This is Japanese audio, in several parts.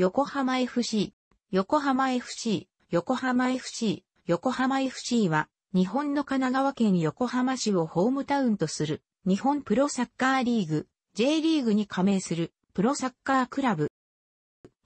横浜 FC、横浜 FC、横浜 FC、横浜 FC は、日本の神奈川県横浜市をホームタウンとする、日本プロサッカーリーグ、J リーグに加盟する、プロサッカークラブ。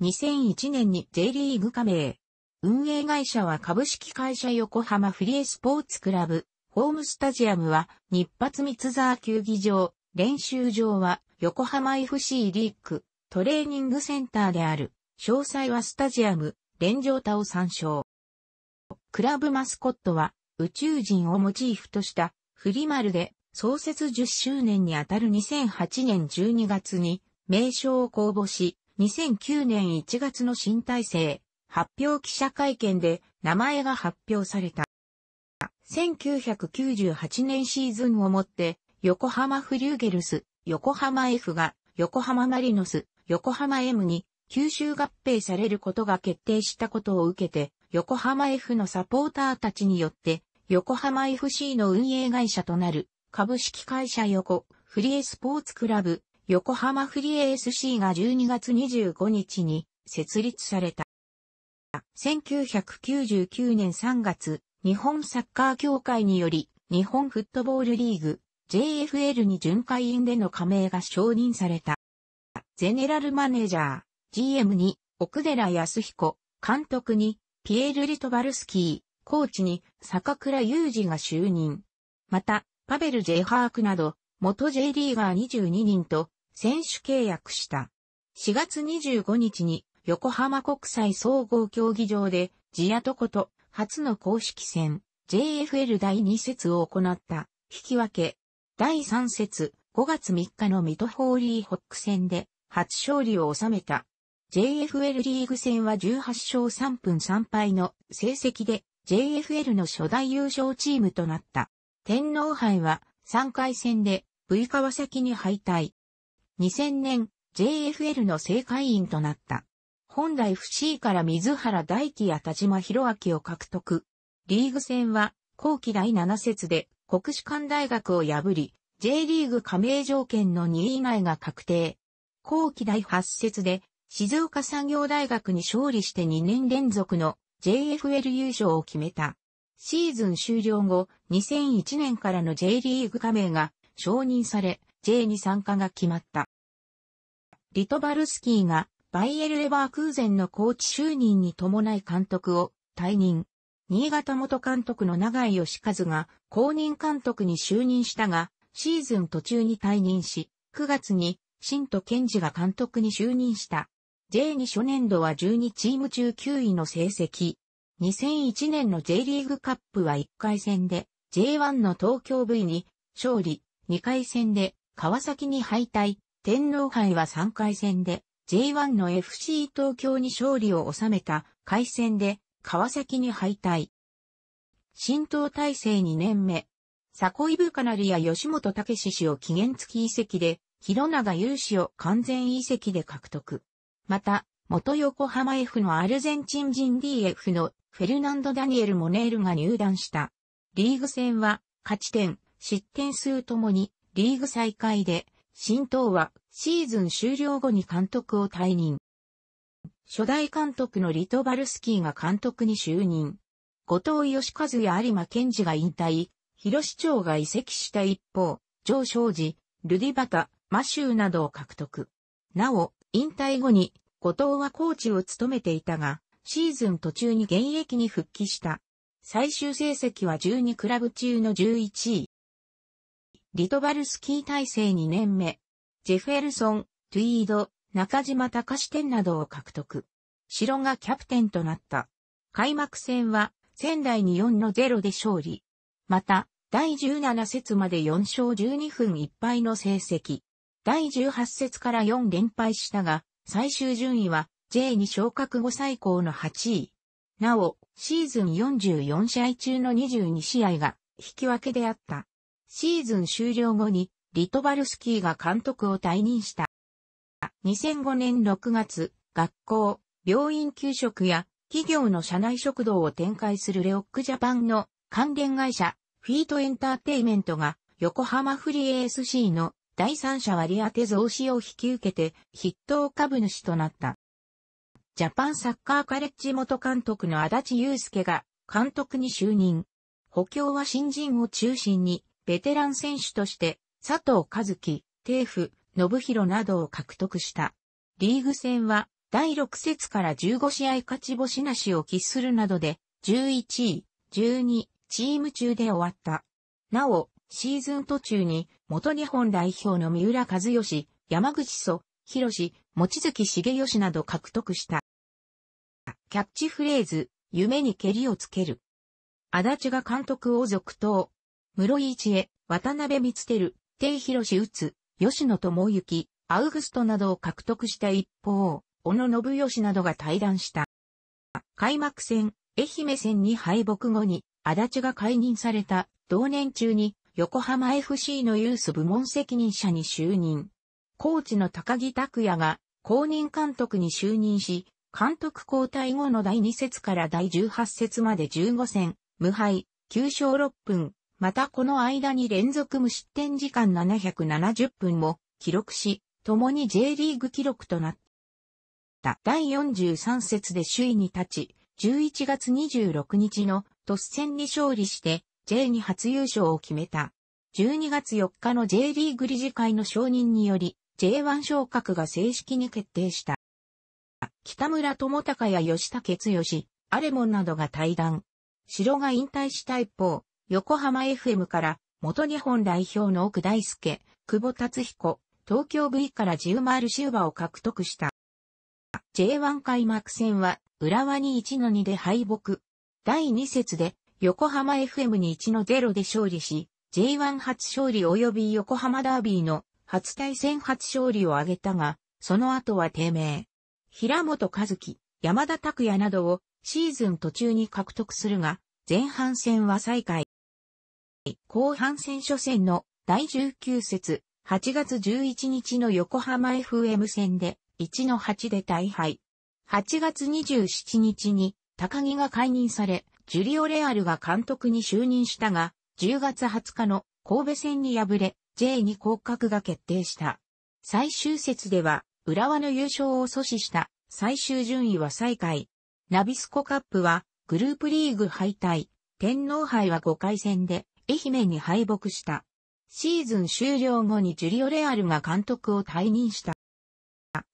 2001年に J リーグ加盟。運営会社は株式会社横浜フリースポーツクラブ。ホームスタジアムは日発三沢球技場。練習場は横浜 FC リークトレーニングセンターである。詳細はスタジアム、連城タを参照。クラブマスコットは宇宙人をモチーフとしたフリマルで創設10周年にあたる2008年12月に名称を公募し、2009年1月の新体制発表記者会見で名前が発表された。1998年シーズンをもって横浜フリューゲルス、横浜 F が横浜マリノス、横浜 M に九州合併されることが決定したことを受けて、横浜 F のサポーターたちによって、横浜 FC の運営会社となる、株式会社横、フリエスポーツクラブ、横浜フリエ SC が12月25日に設立された。1999年3月、日本サッカー協会により、日本フットボールリーグ、JFL に巡回員での加盟が承認された。ゼネラルマネージャー、GM に奥寺康彦、監督にピエール・リトバルスキー、コーチに坂倉雄二が就任。また、パベル・ジェイハークなど、元 J リーガー22人と選手契約した。4月25日に横浜国際総合競技場でジアトコと初の公式戦 JFL 第2節を行った引き分け。第3節5月3日の水戸ホーリーホック戦で初勝利を収めた。JFL リーグ戦は18勝3分3敗の成績で JFL の初代優勝チームとなった。天皇杯は3回戦で V 川崎に敗退。2000年 JFL の正会員となった。本来 FC から水原大輝や田島博明を獲得。リーグ戦は後期第7節で国士舘大学を破り、J リーグ加盟条件の2位以内が確定。後期第8節で静岡産業大学に勝利して2年連続の JFL 優勝を決めた。シーズン終了後、2001年からの J リーグ加盟が承認され、J に参加が決まった。リトバルスキーがバイエル・レバークーゼンのコーチ就任に伴い監督を退任。新潟元監督の永井義和が公認監督に就任したが、シーズン途中に退任し、9月に新都賢治が監督に就任した。J2 初年度は12チーム中9位の成績。2001年の J リーグカップは1回戦で J1 の東京 V に勝利、2回戦で川崎に敗退、天皇杯は3回戦で J1 の FC 東京に勝利を収めた回戦で川崎に敗退。新党体制2年目。サコイブカナリや吉本武史氏を期限付き移籍で、広永雄氏を完全移籍で獲得。また、元横浜 F のアルゼンチン人 DF のフェルナンド・ダニエル・モネールが入団した。リーグ戦は、勝ち点、失点数ともに、リーグ再開で、新党はシーズン終了後に監督を退任。初代監督のリトバルスキーが監督に就任。後藤義和や有馬健二が引退、広市長が移籍した一方、上昇寺、ルディバタ、マシューなどを獲得。なお、引退後に後藤はコーチを務めていたが、シーズン途中に現役に復帰した。最終成績は12クラブ中の11位。リトバルスキー体制2年目。ジェフェルソン、トゥイード、中島隆店などを獲得。城がキャプテンとなった。開幕戦は仙台に4の0で勝利。また、第17節まで4勝12分1敗の成績。第18節から4連敗したが、最終順位は J2 昇格後最高の8位。なお、シーズン44試合中の22試合が引き分けであった。シーズン終了後にリトバルスキーが監督を退任した。2005年6月、学校、病院給食や企業の社内食堂を展開するレオックジャパンの関連会社、フィートエンターテイメントが横浜フリー ASC の第三者割当増資を引き受けて筆頭株主となった。ジャパンサッカーカレッジ元監督の足立祐介が監督に就任。補強は新人を中心にベテラン選手として佐藤和樹、テーフ、信弘などを獲得した。リーグ戦は第6節から15試合勝ち星なしを喫するなどで11位、12チーム中で終わった。なお、シーズン途中に元日本代表の三浦和義、山口祖、広志、望月重義など獲得した。キャッチフレーズ、夢に蹴りをつける。足立が監督を続投。室井一恵、渡辺光輝、定広志つ吉野智之、アウグストなどを獲得した一方、小野信義などが対談した。開幕戦、愛媛戦に敗北後に、足立が解任された同年中に横浜 FC のユース部門責任者に就任。コーチの高木拓也が公認監督に就任し、監督交代後の第2節から第18節まで15戦、無敗、9勝6分、またこの間に連続無失点時間770分も記録し、共に J リーグ記録となった。第43節で首位に立ち、11月26日の突戦に勝利して、J に初優勝を決めた。12月4日の J リーグ理事会の承認により、J1 昇格が正式に決定した。北村智隆や吉田哲義、アレモンなどが対談。城が引退した一方、横浜 FM から元日本代表の奥大輔、久保達彦、東京 V からジウマールシューバを獲得した。J1 開幕戦は、浦和に1の2で敗北。第2節で横浜 FM に1の0で勝利し、J1 初勝利及び横浜ダービーの初対戦初勝利を挙げたが、その後は低迷。平本和樹、山田拓也などをシーズン途中に獲得するが、前半戦は再開。後半戦初戦の第19節8月11日の横浜 FM 戦で1の8で大敗。8月27日に高木が解任され、ジュリオ・レアルが監督に就任したが、10月20日の神戸戦に敗れ、J に降格が決定した。最終節では、浦和の優勝を阻止した最終順位は最下位。ナビスコカップはグループリーグ敗退。天皇杯は5回戦で愛媛に敗北した。シーズン終了後にジュリオ・レアルが監督を退任した。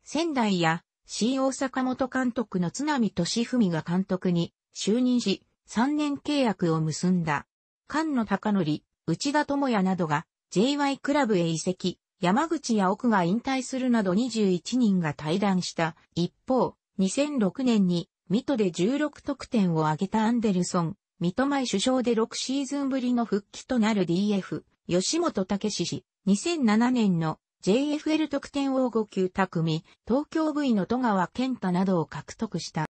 仙台や新大阪元監督の津波俊文が監督に就任し、3年契約を結んだ。菅野隆則、内田智也などが JY クラブへ移籍、山口や奥が引退するなど21人が退団した。一方、2006年に水戸で16得点を挙げたアンデルソン、水戸前首相で6シーズンぶりの復帰となる DF、吉本武史氏、2007年の JFL 得点王5級匠、東京 V の戸川健太などを獲得した。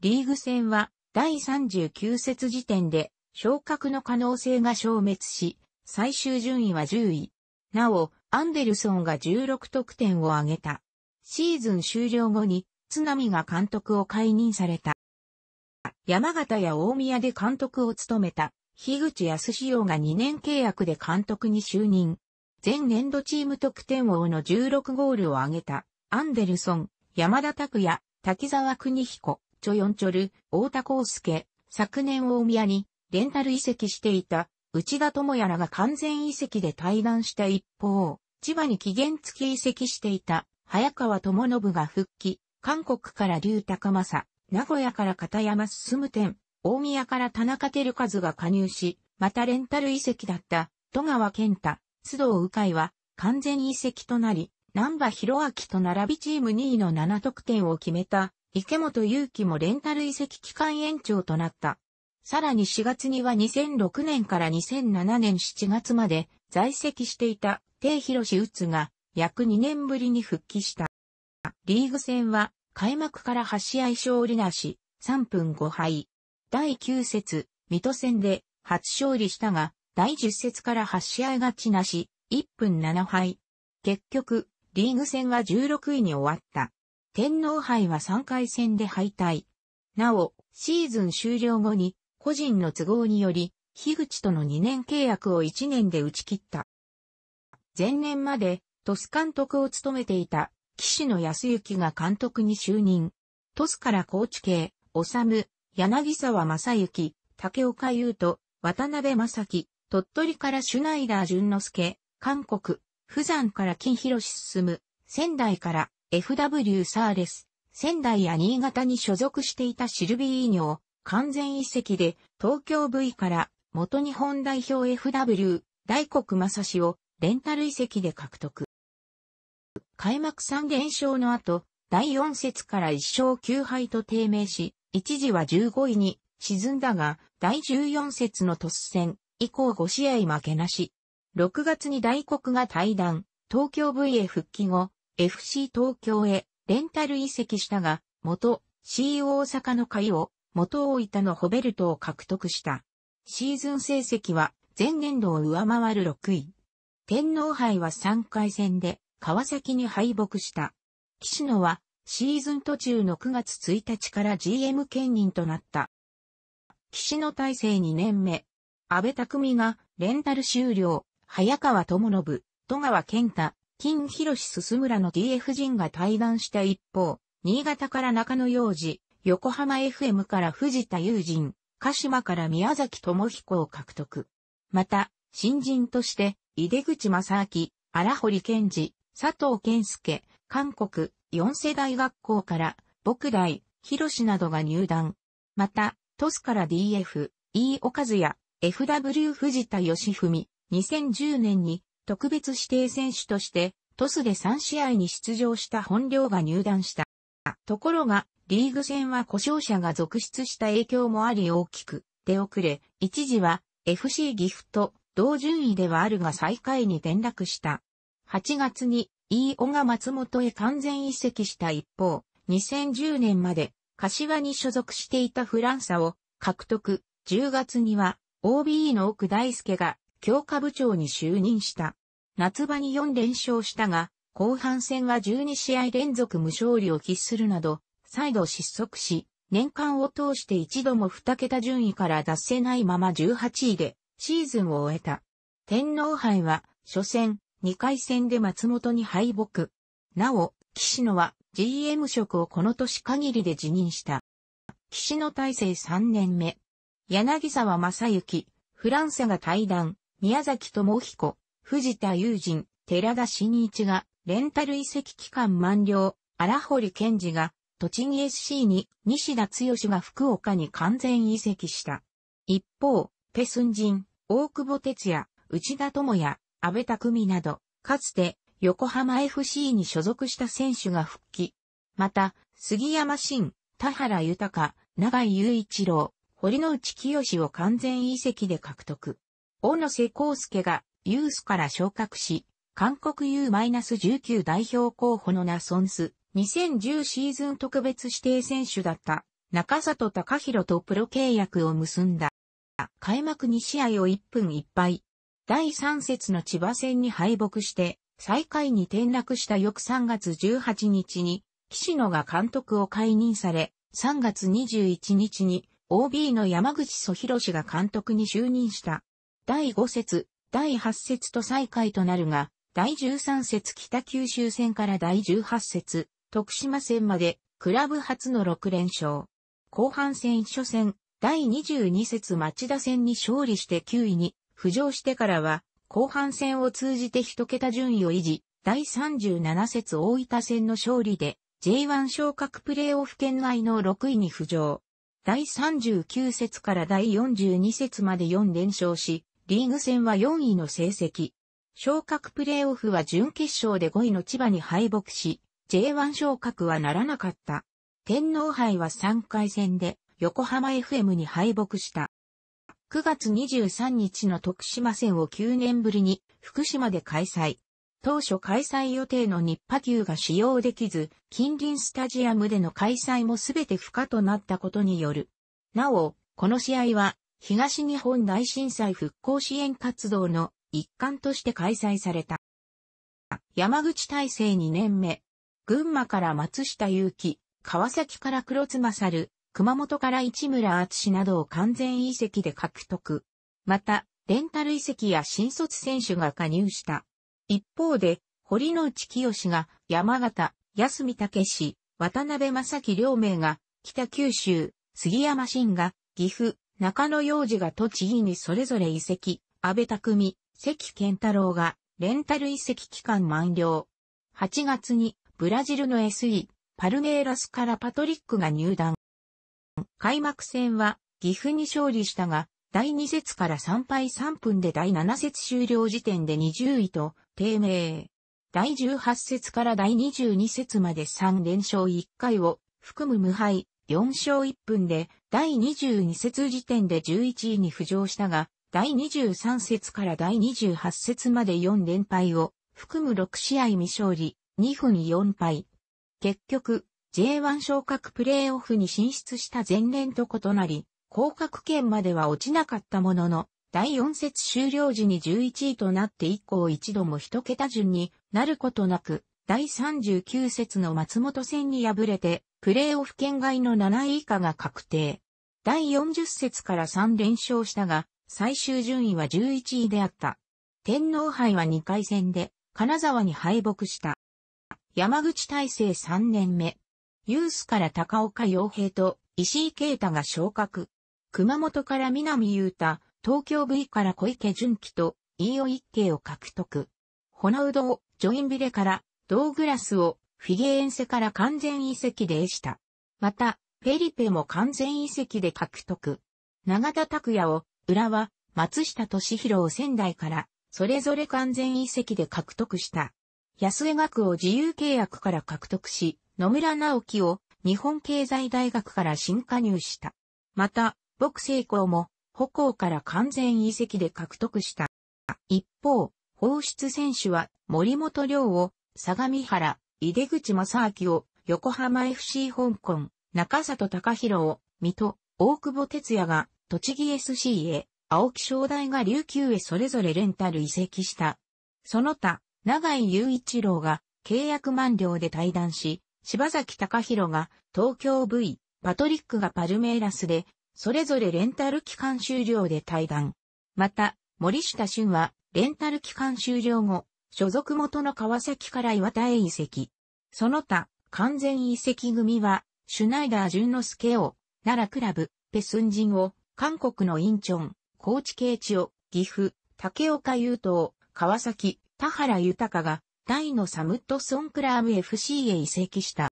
リーグ戦は第39節時点で昇格の可能性が消滅し、最終順位は10位。なお、アンデルソンが16得点を挙げた。シーズン終了後に、津波が監督を解任された。山形や大宮で監督を務めた、樋口康志が2年契約で監督に就任。前年度チーム得点王の16ゴールを挙げた、アンデルソン、山田拓也、滝沢邦彦、チョヨンチョル、大田康介、昨年大宮にレンタル移籍していた内田智也らが完全移籍で対談した一方、千葉に期限付き移籍していた早川智信が復帰、韓国から竜高政、名古屋から片山進む店、大宮から田中照和が加入し、またレンタル移籍だった戸川健太、須藤鵜海は完全移籍となり、南波博明と並びチーム2位の7得点を決めた池本祐希もレンタル移籍期間延長となった。さらに4月には2006年から2007年7月まで在籍していた定広つが約2年ぶりに復帰した。リーグ戦は開幕から8試合勝利なし、3分5敗。第9節、水戸戦で初勝利したが、第10節から8試合勝ちなし、1分7敗。結局、リーグ戦は16位に終わった。天皇杯は3回戦で敗退。なお、シーズン終了後に、個人の都合により、樋口との2年契約を1年で打ち切った。前年まで、トス監督を務めていた、岸野康之が監督に就任。トスから高知系、治、柳沢正幸、竹岡優斗、渡辺正樹、鳥取からシュナイダー淳之介、韓国、釜山から金広進む、仙台から FW サーレス、仙台や新潟に所属していたシルビーニョを完全遺跡で東京 V から元日本代表 FW 大黒正史をレンタル遺跡で獲得。開幕3連勝の後、第4節から1勝9敗と低迷し、一時は15位に沈んだが、第14節の突戦以降5試合負けなし。6月に大黒が対談、東京 V へ復帰後、FC 東京へレンタル移籍したが、元 C 大阪の会を元大分のホベルトを獲得した。シーズン成績は前年度を上回る6位。天皇杯は3回戦で川崎に敗北した。岸野はシーズン途中の9月1日から GM 兼任となった。岸野体制2年目。安倍匠がレンタル終了、早川智信、戸川健太、金広進村の d f 陣が対談した一方、新潟から中野洋次、横浜 FM から藤田友人、鹿島から宮崎智彦を獲得。また、新人として、井出口正明、荒堀健二、佐藤健介、韓国、四世代学校から、牧大、広志などが入団。また、トスから DF、E 岡津や、FW 藤田義文、2010年に特別指定選手として、トスで3試合に出場した本領が入団した。ところが、リーグ戦は故障者が続出した影響もあり大きく出遅れ、一時は FC ギフト同順位ではあるが最下位に転落した。8月にーオが松本へ完全移籍した一方、2010年まで柏に所属していたフランサを獲得、10月には OB の奥大輔が強化部長に就任した。夏場に4連勝したが、後半戦は12試合連続無勝利を喫するなど、再度失速し、年間を通して一度も2桁順位から出せないまま18位でシーズンを終えた。天皇杯は初戦、2回戦で松本に敗北。なお、岸野は GM 職をこの年限りで辞任した。岸野体制3年目。柳沢正幸、フランセが退団、宮崎智彦、藤田友人、寺田真一が、レンタル移籍期間満了、荒堀健二が、栃木 SC に西田剛が福岡に完全移籍した。一方、ペスンジン、大久保哲也、内田智也、安倍拓美など、かつて横浜 FC に所属した選手が復帰。また、杉山慎、田原豊、長井雄一郎、堀之内清を完全移籍で獲得。小野瀬康介がユースから昇格し、韓国 U-19 代表候補のナソンス、2010シーズン特別指定選手だった中里隆弘とプロ契約を結んだ。開幕2試合を1分1敗。第3節の千葉戦に敗北して、最下位に転落した翌3月18日に、岸野が監督を解任され、3月21日に OB の山口祖博が監督に就任した。第5節、第8節と再開となるが、第13節北九州戦から第18節、徳島戦まで、クラブ初の6連勝。後半戦初戦、第22節町田戦に勝利して9位に浮上してからは、後半戦を通じて1桁順位を維持、第37節大分戦の勝利で、J1 昇格プレーオフ圏内の6位に浮上。第39節から第42節まで4連勝し、リーグ戦は4位の成績。昇格プレーオフは準決勝で5位の千葉に敗北し、J1 昇格はならなかった。天皇杯は3回戦で横浜 FM に敗北した。9月23日の徳島戦を9年ぶりに福島で開催。当初開催予定の日波球が使用できず、近隣スタジアムでの開催もすべて不可となったことによる。なお、この試合は東日本大震災復興支援活動の一環として開催された。山口大成2年目、群馬から松下祐樹、川崎から黒妻猿、熊本から市村敦などを完全移籍で獲得。また、レンタル移籍や新卒選手が加入した。一方で、堀之内清が山形、安見武史、渡辺正樹両名が北九州、杉山真が岐阜、中野洋次が栃木にそれぞれ移籍、安倍匠、関健太郎が、レンタル移籍期間満了。8月に、ブラジルの SE、パルメイラスからパトリックが入団。開幕戦は、岐阜に勝利したが、第2節から3敗3分で第7節終了時点で20位と、低迷。第18節から第22節まで3連勝1回を含む無敗、4勝1分で第22節時点で11位に浮上したが、第23節から第28節まで4連敗を含む6試合未勝利、2分4敗。結局、J1 昇格プレーオフに進出した前年と異なり、降格圏までは落ちなかったものの、第4節終了時に11位となって以降一度も一桁順になることなく、第39節の松本戦に敗れて、プレーオフ圏外の7位以下が確定。第40節から3連勝したが、最終順位は11位であった。天皇杯は2回戦で、金沢に敗北した。山口大成3年目。ユースから高岡洋平と石井啓太が昇格。熊本から南優太、東京 V から小池純喜と飯尾一慶を獲得。ホナウドをジョインビレからドーグラスをフィゲエンセから完全移籍でした。また、フェリペも完全移籍で獲得。長田拓也を、浦和、松下敏弘を仙台から、それぞれ完全移籍で獲得した。安江学を自由契約から獲得し、野村直樹を日本経済大学から新加入した。また、牧成功も、歩行から完全移籍で獲得した。一方、放出選手は森本亮を相模原、井出口正明を、横浜 FC 香港、中里隆弘を、水戸、大久保哲也が、栃木 SC へ、青木正大が琉球へそれぞれレンタル移籍した。その他、長井雄一郎が、契約満了で退団し、柴崎隆弘が、東京 V、パトリックがパルメイラスで、それぞれレンタル期間終了で退団。また、森下俊は、レンタル期間終了後、所属元の川崎から岩田へ移籍。その他、完全移籍組は、シュナイダー淳之介を、奈良クラブ、ペスンジンを、韓国のインチョン、高知慶治を、岐阜、竹岡優斗、川崎、田原豊が、大のサムットソンクラーム FC へ移籍した。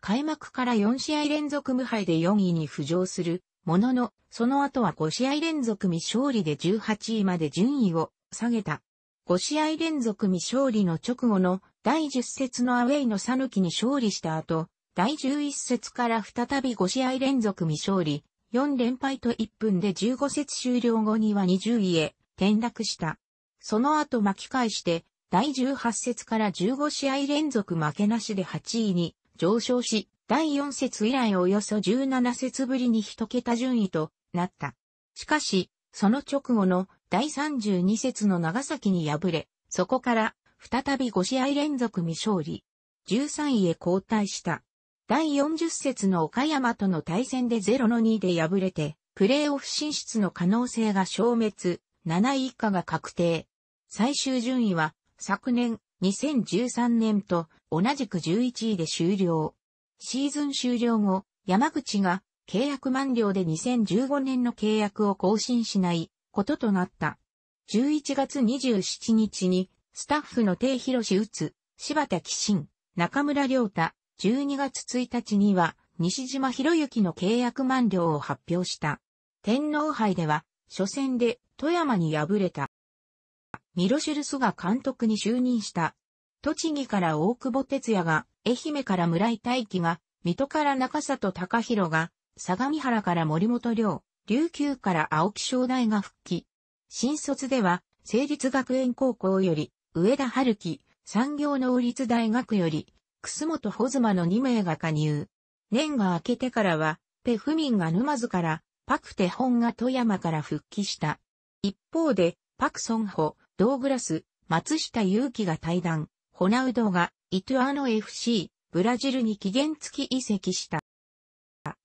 開幕から4試合連続無敗で4位に浮上する、ものの、その後は5試合連続未勝利で18位まで順位を下げた。5試合連続未勝利の直後の第10節のアウェイのサヌキに勝利した後、第11節から再び5試合連続未勝利、4連敗と1分で15節終了後には20位へ転落した。その後巻き返して、第18節から15試合連続負けなしで8位に上昇し、第4節以来およそ17節ぶりに1桁順位となった。しかし、その直後の第32節の長崎に敗れ、そこから再び5試合連続未勝利。13位へ交代した。第40節の岡山との対戦で0の2で敗れて、プレーオフ進出の可能性が消滅、7位以下が確定。最終順位は、昨年、2013年と同じく11位で終了。シーズン終了後、山口が契約満了で2015年の契約を更新しないこととなった。11月27日に、スタッフの定広打つ、柴田紀信、中村良太、12月1日には、西島博之の契約満了を発表した。天皇杯では、初戦で富山に敗れた。ミロシュルスが監督に就任した。栃木から大久保哲也が、愛媛から村井大輝が、水戸から中里隆弘が、相模原から森本亮、琉球から青木商大が復帰。新卒では、成立学園高校より、上田春樹、産業能立大学より、楠本穂妻の2名が加入。年が明けてからは、ペフミンが沼津から、パクテホンが富山から復帰した。一方で、パクソンホ、ドーグラス、松下祐樹が対談、ホナウドが、イトゥアの FC、ブラジルに期限付き移籍した。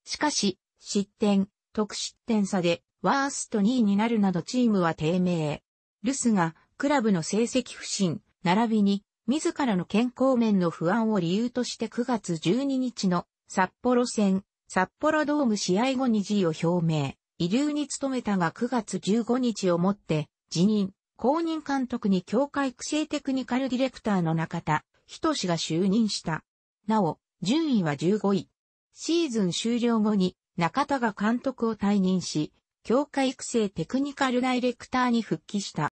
しかし、失点、得失点差でワースト2位になるなどチームは低迷。ルスがクラブの成績不振、並びに自らの健康面の不安を理由として9月12日の札幌戦、札幌ドーム試合後に辞意を表明、遺留に努めたが9月15日をもって辞任、公認監督に協会育成テクニカルディレクターの中田、仁が就任した。なお、順位は15位。シーズン終了後に中田が監督を退任し、強化育成テクニカルダイレクターに復帰した。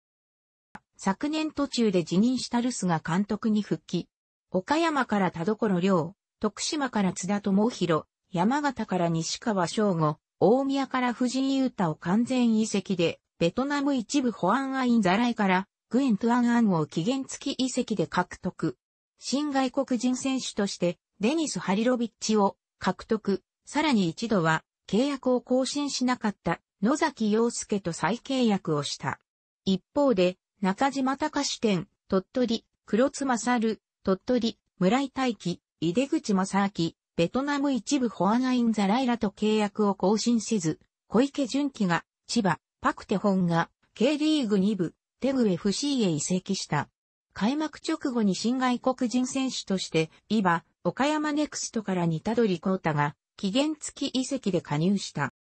昨年途中で辞任したルスが監督に復帰。岡山から田所良、徳島から津田智弘、山形から西川翔吾、大宮から藤井優太を完全移籍で、ベトナム一部保安アインザライから、グエントアンアンを期限付き移籍で獲得。新外国人選手として、デニス・ハリロビッチを獲得。さらに一度は契約を更新しなかった野崎洋介と再契約をした。一方で、中島隆店、鳥取、黒津勝、鳥取、村井大輝、井出口正明、ベトナム一部ホアナインザライラと契約を更新せず、小池純喜が、千葉、パクテホンが、K リーグ2部、テグ FC へ移籍した。開幕直後に新外国人選手として、イバ、岡山ネクストから似たどりコータが、期限付き遺跡で加入した。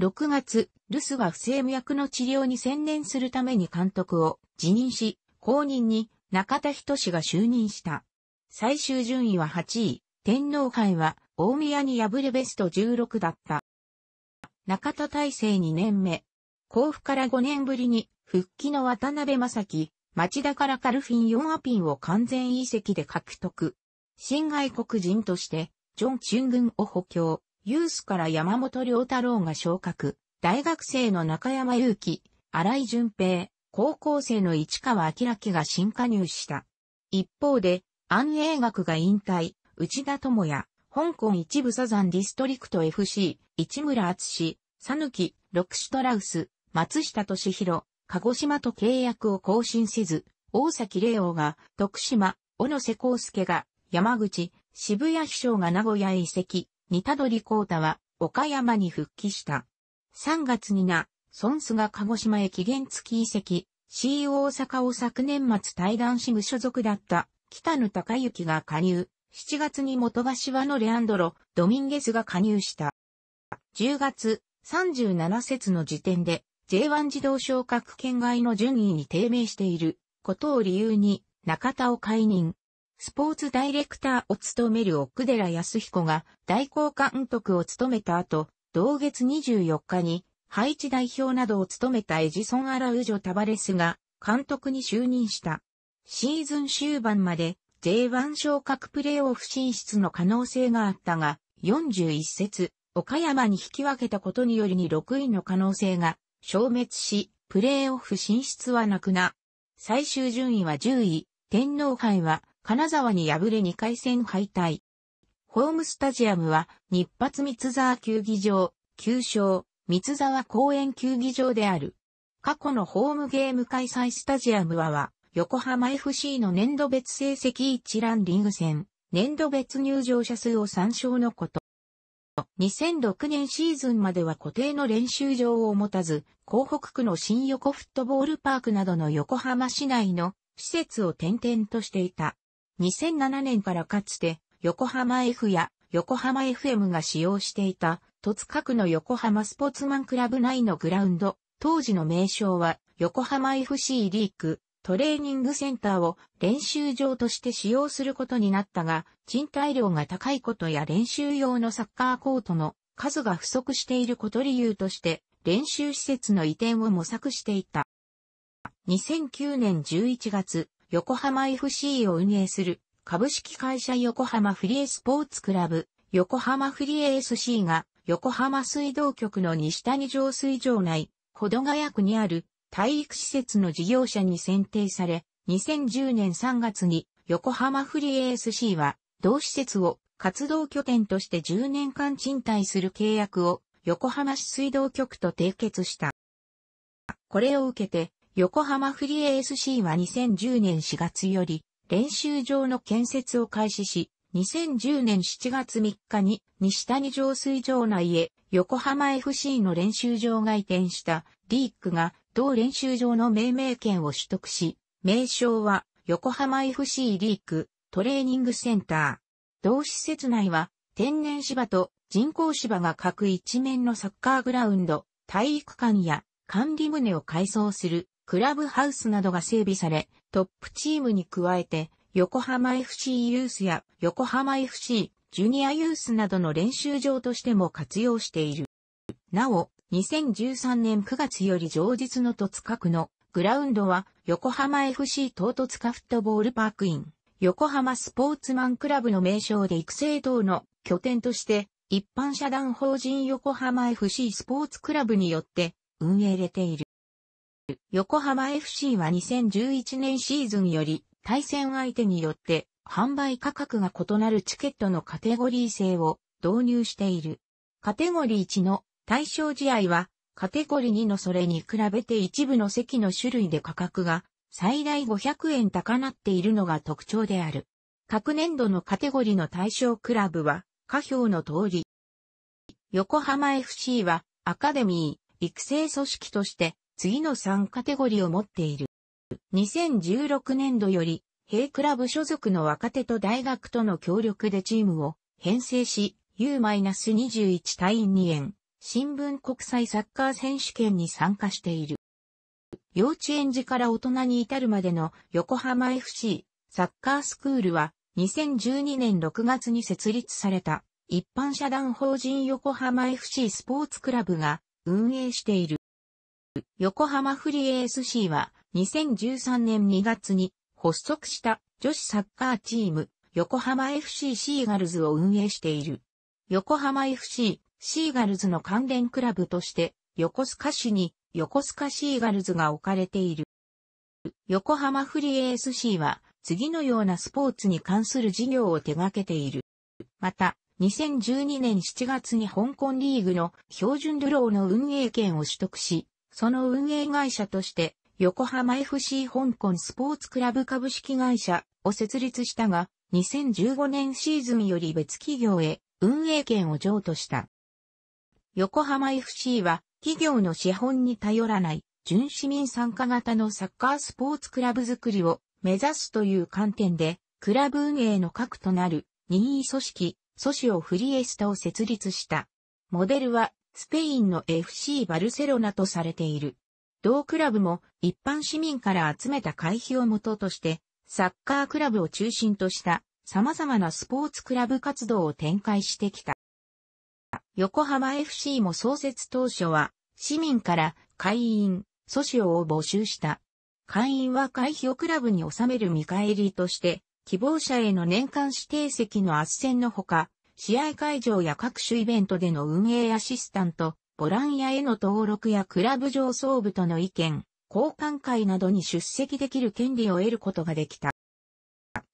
6月、ルスは不正脈の治療に専念するために監督を辞任し、後任に中田人氏が就任した。最終順位は8位、天皇杯は大宮に敗れベスト16だった。中田大成2年目。甲府から5年ぶりに復帰の渡辺正樹、町田からカルフィン4アピンを完全遺跡で獲得。新外国人としてジョン・チュン軍を補強、ユースから山本良太郎が昇格、大学生の中山祐希、荒井淳平、高校生の市川明が新加入した。一方で、安永学が引退、内田智也、香港一部サザンディストリクト FC、市村厚佐抜き、ロクシトラウス、松下敏弘、鹿児島と契約を更新せず、大崎玲王が、徳島、小野瀬康介が、山口、渋谷秘書が名古屋へ移籍、似たどり光太は岡山に復帰した。3月にな、孫須が鹿児島へ期限付き移籍、C 大阪を昨年末対談支部所属だった北野隆之が加入、7月に元柏のレアンドロ、ドミンゲスが加入した。10月37節の時点で J1 自動昇格圏外の順位に低迷していることを理由に中田を解任。スポーツダイレクターを務める奥寺康彦が代行監督を務めた後、同月24日に、ハイチ代表などを務めたエジソン・アラウジョ・タバレスが監督に就任した。シーズン終盤まで J1 昇格プレーオフ進出の可能性があったが、41節、岡山に引き分けたことによりに6位の可能性が消滅し、プレーオフ進出はなくな。最終順位は10位、天皇杯は金沢に敗れ2回戦敗退。ホームスタジアムは、日発三沢球技場、旧称、三沢公園球技場である。過去のホームゲーム開催スタジアムはは、横浜 FC の年度別成績一覧リング戦、年度別入場者数を参照のこと。2006年シーズンまでは固定の練習場を持たず、港北区の新横フットボールパークなどの横浜市内の施設を転々としていた。2007年からかつて、横浜 F や横浜 FM が使用していた、突塚区の横浜スポーツマンクラブ内のグラウンド、当時の名称は横浜 FC リークトレーニングセンターを練習場として使用することになったが、賃貸料が高いことや練習用のサッカーコートの数が不足していること理由として、練習施設の移転を模索していた。2009年11月、横浜 FC を運営する株式会社横浜フリエスポーツクラブ、横浜フリエ SC が横浜水道局の西谷上水場内、小戸ヶ谷区にある体育施設の事業者に選定され、2010年3月に横浜フリエ SC は同施設を活動拠点として10年間賃貸する契約を横浜市水道局と締結した。これを受けて横浜フリー ASC は2010年4月より練習場の建設を開始し、2010年7月3日に西谷上水場内へ横浜 FC の練習場が移転したリークが同練習場の命名権を取得し、名称は横浜 FC リークトレーニングセンター。同施設内は天然芝と人工芝が各一面のサッカーグラウンド、体育館や管理棟を改装するクラブハウスなどが整備され、トップチームに加えて、横浜 FC ユースや横浜 FC ジュニアユースなどの練習場としても活用している。なお、2013年9月より上日の戸塚区のグラウンドは横浜 FC 東戸塚フットボールパークイン、横浜スポーツマンクラブの名称で育成等の拠点として、一般社団法人横浜 FC スポーツクラブによって運営れている。横浜 FC は2011年シーズンより対戦相手によって販売価格が異なるチケットのカテゴリー制を導入している。カテゴリー1の対象試合はカテゴリー2のそれに比べて一部の席の種類で価格が最大500円高なっているのが特徴である。各年度のカテゴリーの対象クラブは下表の通り。横浜 FC はアカデミー育成組織として次の3カテゴリを持っている。2016年度より、ヘイクラブ所属の若手と大学との協力でチームを編成し、U-21 対2円、新聞国際サッカー選手権に参加している。幼稚園児から大人に至るまでの横浜 FC サッカースクールは2012年6月に設立された一般社団法人横浜 FC スポーツクラブが運営している。横浜フリー ASC は2013年2月に発足した女子サッカーチーム横浜 FC シーガルズを運営している。横浜 FC シーガルズの関連クラブとして横須賀市に横須賀シーガルズが置かれている。横浜フリー ASC は次のようなスポーツに関する事業を手掛けている。また、2012年7月に香港リーグの標準ドローの運営権を取得し、その運営会社として、横浜 FC 香港スポーツクラブ株式会社を設立したが、2015年シーズンより別企業へ運営権を譲渡した。横浜 FC は企業の資本に頼らない純市民参加型のサッカースポーツクラブ作りを目指すという観点で、クラブ運営の核となる任意組織、組織をフリエスタを設立した。モデルはスペインの FC バルセロナとされている。同クラブも一般市民から集めた会費を元として、サッカークラブを中心とした様々なスポーツクラブ活動を展開してきた。横浜 FC も創設当初は市民から会員、訴訟を募集した。会員は会費をクラブに収める見返りとして、希望者への年間指定席の斡旋のほか、試合会場や各種イベントでの運営アシスタント、ボランヤへの登録やクラブ上層部との意見、交換会などに出席できる権利を得ることができた。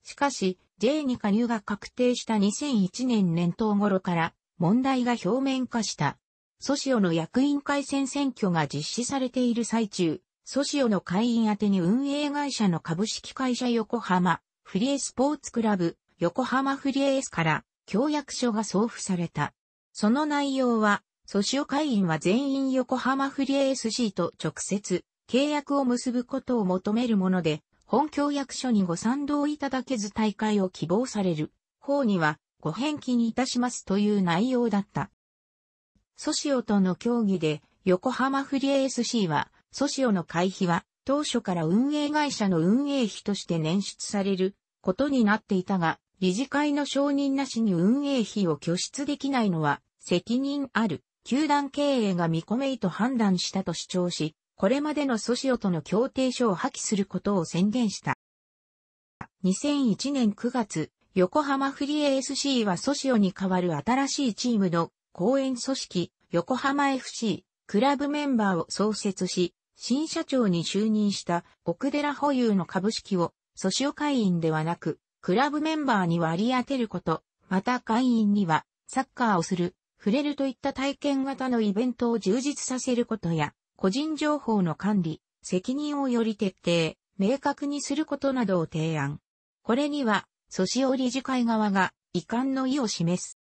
しかし、J に加入が確定した2001年年頭頃から問題が表面化した。ソシオの役員会選選挙が実施されている最中、ソシオの会員宛てに運営会社の株式会社横浜フリエスポーツクラブ横浜フリエスから協約書が送付された。その内容は、訴訟会員は全員横浜フリエ SC と直接契約を結ぶことを求めるもので、本協約書にご賛同いただけず大会を希望される方にはご返金いたしますという内容だった。ソシオとの協議で横浜フリエ SC はソシオの会費は当初から運営会社の運営費として捻出されることになっていたが、理事会の承認なしに運営費を拠出できないのは責任ある球団経営が見込めいと判断したと主張し、これまでのソシオとの協定書を破棄することを宣言した。2001年9月、横浜フリー ASC はソシオに代わる新しいチームの公演組織、横浜 FC、クラブメンバーを創設し、新社長に就任した奥寺保有の株式を、ソシオ会員ではなく、クラブメンバーに割り当てること、また会員には、サッカーをする、触れるといった体験型のイベントを充実させることや、個人情報の管理、責任をより徹底、明確にすることなどを提案。これには、ソシオ理事会側が遺憾の意を示す。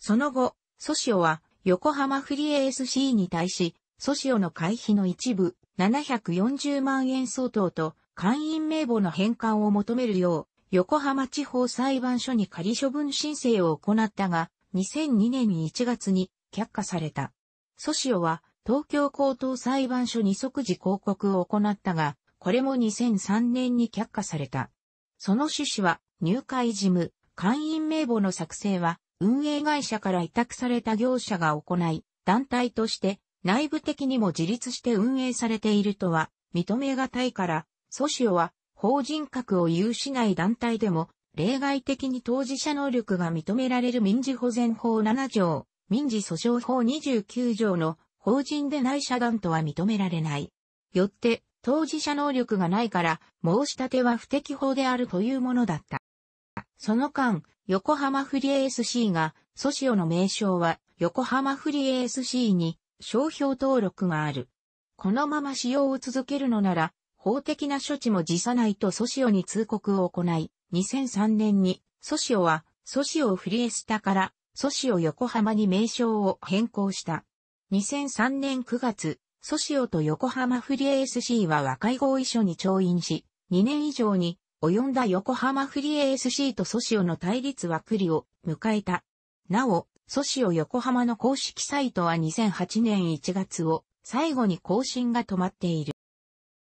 その後、ソシオは横浜フリー ASC に対し、ソシオの会費の一部740万円相当と会員名簿の返還を求めるよう横浜地方裁判所に仮処分申請を行ったが、2002年1月に却下された。ソシオは東京高等裁判所に即時抗告を行ったが、これも2003年に却下された。その趣旨は、入会事務、会員名簿の作成は、運営会社から委託された業者が行い、団体として内部的にも自立して運営されているとは認めがたいから、ソシオは法人格を有しない団体でも、例外的に当事者能力が認められる民事保全法7条、民事訴訟法29条の法人でない社団とは認められない。よって、当事者能力がないから、申し立ては不適法であるというものだった。その間、横浜フリー ASC が、ソシオの名称は、横浜フリー ASC に、商標登録がある。このまま使用を続けるのなら、法的な処置も辞さないとソシオに通告を行い、2003年にソシオはソシオフリエスタからソシオ横浜に名称を変更した。2003年9月、ソシオと横浜フリエ SC は和解合意書に調印し、2年以上に及んだ横浜フリエ SC とソシオの対立はクリを迎えた。なお、ソシオ横浜の公式サイトは2008年1月を最後に更新が止まっている。